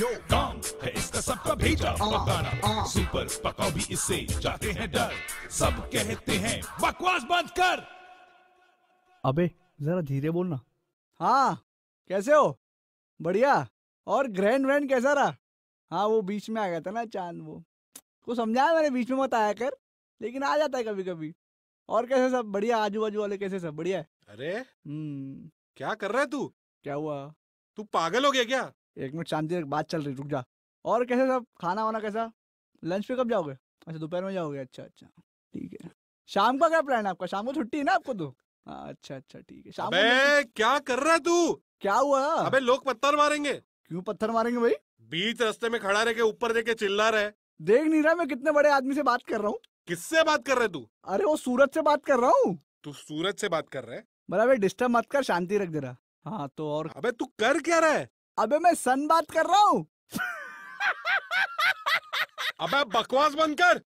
यो है इसका सबका भेजा पकाना सुपर पकाओ भी इससे जाते हैं डर सब कहते हैं बकवास बंद कर अबे जरा धीरे बोलना हाँ कैसे हो बढ़िया और ग्रैंड व्रैंड कैसा रहा हाँ वो बीच में आ गया था ना चांद वो को समझाया मैंने बीच में मत आया कर लेकिन आ जाता है कभी कभी और कैसे सब बढ़िया आजू बाजू वाले कैसे सब बढ़िया है अरे हम्म। क्या कर रहा है तू क्या हुआ तू पागल हो गया क्या एक मिनट शांति एक बात चल रही रुक जा और कैसे सब खाना वाना कैसा लंच पे कब जाओगे अच्छा दोपहर में जाओगे अच्छा अच्छा ठीक है शाम का क्या प्लान है आपका शाम को छुट्टी है ना आपको तो अच्छा अच्छा ठीक है शाम अबे क्या कर रहा है तू क्या हुआ अबे लोग पत्थर मारेंगे क्यों पत्थर मारेंगे भाई बीच रास्ते में खड़ा रह के ऊपर देखे चिल्ला रहे देख नहीं रहा मैं कितने बड़े आदमी से बात कर रहा हूँ किससे बात कर रहे तू अरे वो सूरज से बात कर रहा हूँ तू सूरज से बात कर रहे बराबर डिस्टर्ब मत कर शांति रख जरा हाँ तो और अबे तू कर क्या रहा है अबे मैं सन बात कर रहा हूँ अबे बकवास बंद कर